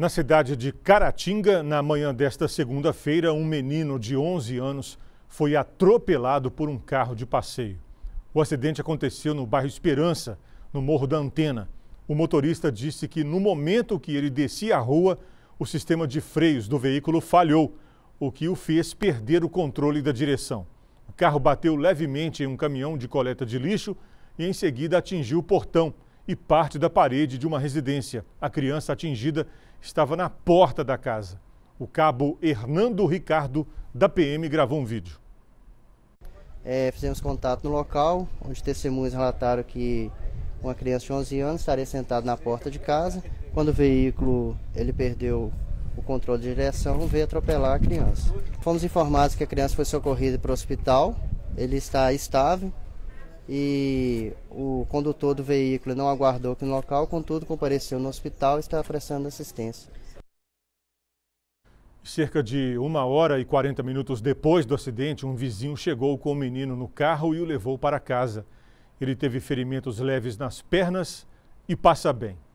Na cidade de Caratinga, na manhã desta segunda-feira, um menino de 11 anos foi atropelado por um carro de passeio. O acidente aconteceu no bairro Esperança, no Morro da Antena. O motorista disse que no momento que ele descia a rua, o sistema de freios do veículo falhou, o que o fez perder o controle da direção. O carro bateu levemente em um caminhão de coleta de lixo e em seguida atingiu o portão e parte da parede de uma residência. A criança atingida estava na porta da casa. O cabo Hernando Ricardo, da PM, gravou um vídeo. É, fizemos contato no local, onde testemunhas relataram que uma criança de 11 anos estaria sentada na porta de casa. Quando o veículo ele perdeu o controle de direção, veio atropelar a criança. Fomos informados que a criança foi socorrida para o hospital. Ele está estável, e o condutor do veículo não aguardou que no local, contudo compareceu no hospital e está prestando assistência. Cerca de uma hora e 40 minutos depois do acidente, um vizinho chegou com o menino no carro e o levou para casa. Ele teve ferimentos leves nas pernas e passa bem.